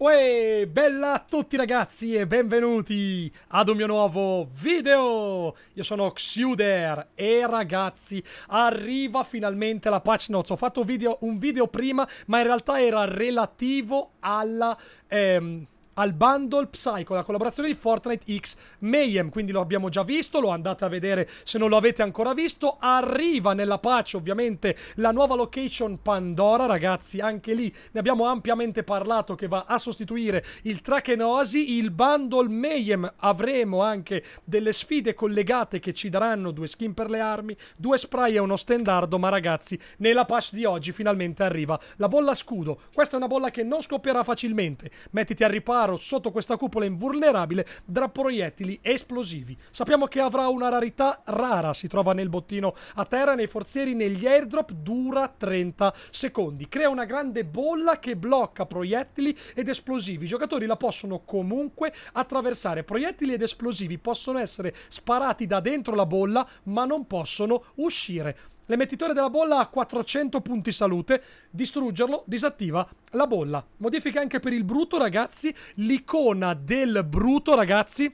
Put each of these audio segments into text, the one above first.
Uè, bella a tutti ragazzi e benvenuti ad un mio nuovo video! Io sono Xuder e ragazzi, arriva finalmente la patch notes. Ho fatto un video, un video prima, ma in realtà era relativo alla... Ehm, al bundle Psycho, la collaborazione di Fortnite X Mayhem, quindi lo abbiamo già visto, lo andate a vedere se non lo avete ancora visto, arriva nella patch ovviamente la nuova location Pandora, ragazzi, anche lì ne abbiamo ampiamente parlato che va a sostituire il Trakenosi, il bundle Mayhem, avremo anche delle sfide collegate che ci daranno due skin per le armi, due spray e uno standardo, ma ragazzi, nella patch di oggi finalmente arriva la bolla scudo, questa è una bolla che non scoppierà facilmente, mettiti a riparo sparo sotto questa cupola invulnerabile da proiettili esplosivi. Sappiamo che avrà una rarità rara, si trova nel bottino a terra, nei forzieri, negli airdrop, dura 30 secondi. Crea una grande bolla che blocca proiettili ed esplosivi. I giocatori la possono comunque attraversare. Proiettili ed esplosivi possono essere sparati da dentro la bolla, ma non possono uscire L'emettitore della bolla ha 400 punti salute. Distruggerlo disattiva la bolla. Modifica anche per il bruto, ragazzi. L'icona del bruto, ragazzi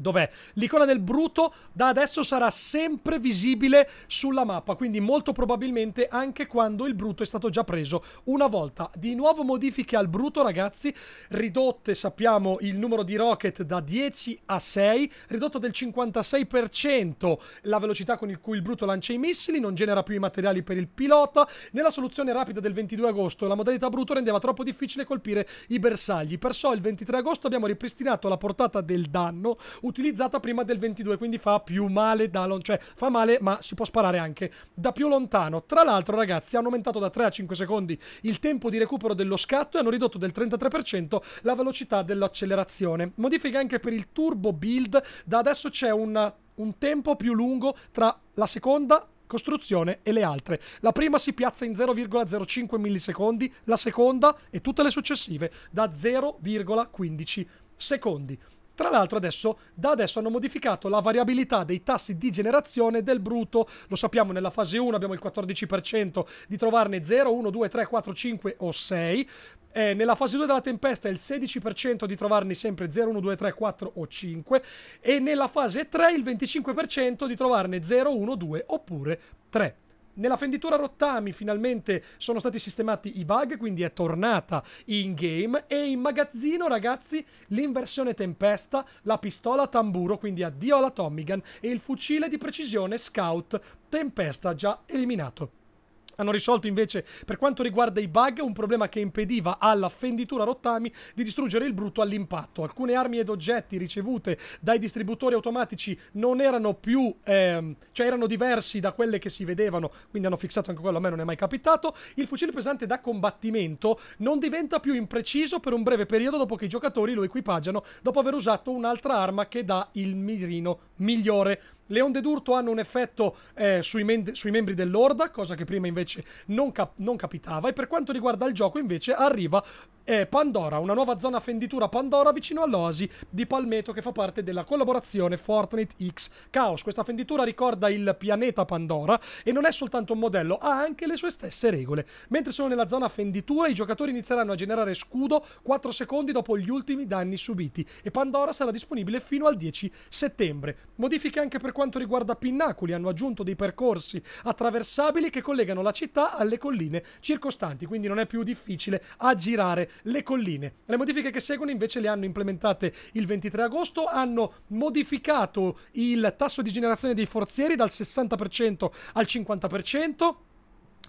dov'è? L'icona del bruto da adesso sarà sempre visibile sulla mappa, quindi molto probabilmente anche quando il bruto è stato già preso una volta. Di nuovo modifiche al bruto, ragazzi, ridotte, sappiamo, il numero di rocket da 10 a 6, ridotta del 56% la velocità con cui il bruto lancia i missili, non genera più i materiali per il pilota. Nella soluzione rapida del 22 agosto la modalità bruto rendeva troppo difficile colpire i bersagli, perciò il 23 agosto abbiamo ripristinato la portata del danno utilizzata prima del 22, quindi fa più male da lontano, cioè fa male, ma si può sparare anche da più lontano. Tra l'altro, ragazzi, hanno aumentato da 3 a 5 secondi il tempo di recupero dello scatto e hanno ridotto del 33% la velocità dell'accelerazione. Modifica anche per il turbo build, da adesso c'è un, un tempo più lungo tra la seconda costruzione e le altre. La prima si piazza in 0,05 millisecondi, la seconda e tutte le successive da 0,15 secondi. Tra l'altro adesso, da adesso hanno modificato la variabilità dei tassi di generazione del bruto. Lo sappiamo nella fase 1 abbiamo il 14% di trovarne 0, 1, 2, 3, 4, 5 o 6. Eh, nella fase 2 della tempesta il 16% di trovarne sempre 0, 1, 2, 3, 4 o 5 e nella fase 3 il 25% di trovarne 0, 1, 2 oppure 3. Nella fenditura rottami finalmente sono stati sistemati i bug, quindi è tornata in game. E in magazzino, ragazzi, l'inversione tempesta, la pistola tamburo, quindi addio alla Tommy Gun, e il fucile di precisione Scout Tempesta già eliminato. Hanno risolto invece per quanto riguarda i bug un problema che impediva alla fenditura rottami di distruggere il brutto all'impatto. Alcune armi ed oggetti ricevute dai distributori automatici non erano più, ehm, cioè erano diversi da quelle che si vedevano, quindi hanno fissato anche quello, a me non è mai capitato. Il fucile pesante da combattimento non diventa più impreciso per un breve periodo dopo che i giocatori lo equipaggiano dopo aver usato un'altra arma che dà il mirino migliore. Le onde d'urto hanno un effetto eh, sui, sui membri dell'orda, cosa che prima invece invece non, cap- non capitava. E per quanto riguarda il gioco, invece, arriva eh, Pandora, una nuova zona fenditura Pandora vicino all'Osi di Palmetto che fa parte della collaborazione Fortnite X Chaos. Questa fenditura ricorda il pianeta Pandora e non è soltanto un modello, ha anche le sue stesse regole. Mentre sono nella zona fenditura, i giocatori inizieranno a generare scudo 4 secondi dopo gli ultimi danni subiti e Pandora sarà disponibile fino al 10 settembre. Modifiche anche per quanto riguarda Pinnacoli, hanno aggiunto dei percorsi attraversabili che collegano la la città alle colline circostanti, quindi non è più difficile aggirare le colline. Le modifiche che seguono invece le hanno implementate il 23 agosto, hanno modificato il tasso di generazione dei forzieri dal 60% al 50%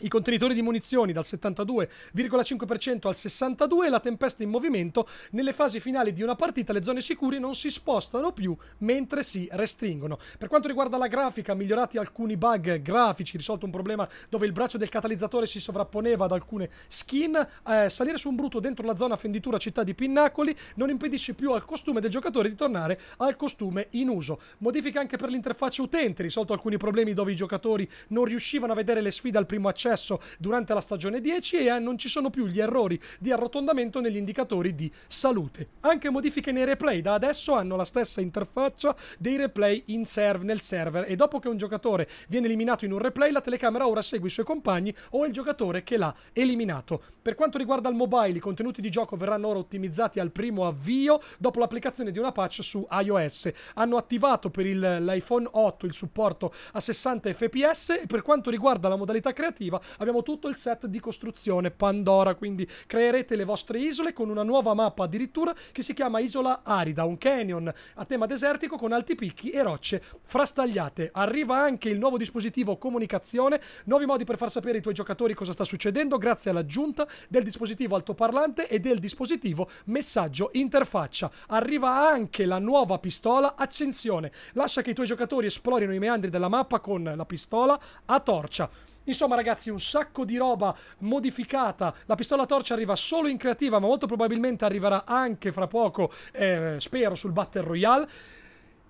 i contenitori di munizioni dal 72,5% al 62% e la tempesta in movimento nelle fasi finali di una partita le zone sicure non si spostano più mentre si restringono per quanto riguarda la grafica migliorati alcuni bug grafici risolto un problema dove il braccio del catalizzatore si sovrapponeva ad alcune skin eh, salire su un bruto dentro la zona fenditura città di Pinnacoli non impedisce più al costume del giocatore di tornare al costume in uso modifica anche per l'interfaccia utente risolto alcuni problemi dove i giocatori non riuscivano a vedere le sfide al primo accesso successo durante la stagione 10 e eh, non ci sono più gli errori di arrotondamento negli indicatori di salute. Anche modifiche nei replay da adesso hanno la stessa interfaccia dei replay in serve nel server e dopo che un giocatore viene eliminato in un replay la telecamera ora segue i suoi compagni o il giocatore che l'ha eliminato. Per quanto riguarda il mobile i contenuti di gioco verranno ora ottimizzati al primo avvio dopo l'applicazione di una patch su iOS. Hanno attivato per l'iPhone 8 il supporto a 60 fps e per quanto riguarda la modalità creativa abbiamo tutto il set di costruzione Pandora, quindi creerete le vostre isole con una nuova mappa addirittura che si chiama Isola Arida, un canyon a tema desertico con alti picchi e rocce frastagliate. Arriva anche il nuovo dispositivo comunicazione, nuovi modi per far sapere ai tuoi giocatori cosa sta succedendo grazie all'aggiunta del dispositivo altoparlante e del dispositivo messaggio interfaccia. Arriva anche la nuova pistola accensione. Lascia che i tuoi giocatori esplorino i meandri della mappa con la pistola a torcia. Insomma ragazzi un sacco di roba modificata, la pistola torcia arriva solo in creativa ma molto probabilmente arriverà anche fra poco, eh, spero, sul Battle Royale.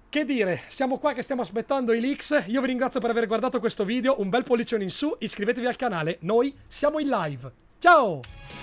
Che dire, siamo qua che stiamo aspettando i leaks, io vi ringrazio per aver guardato questo video, un bel pollicione in su, iscrivetevi al canale, noi siamo in live. Ciao!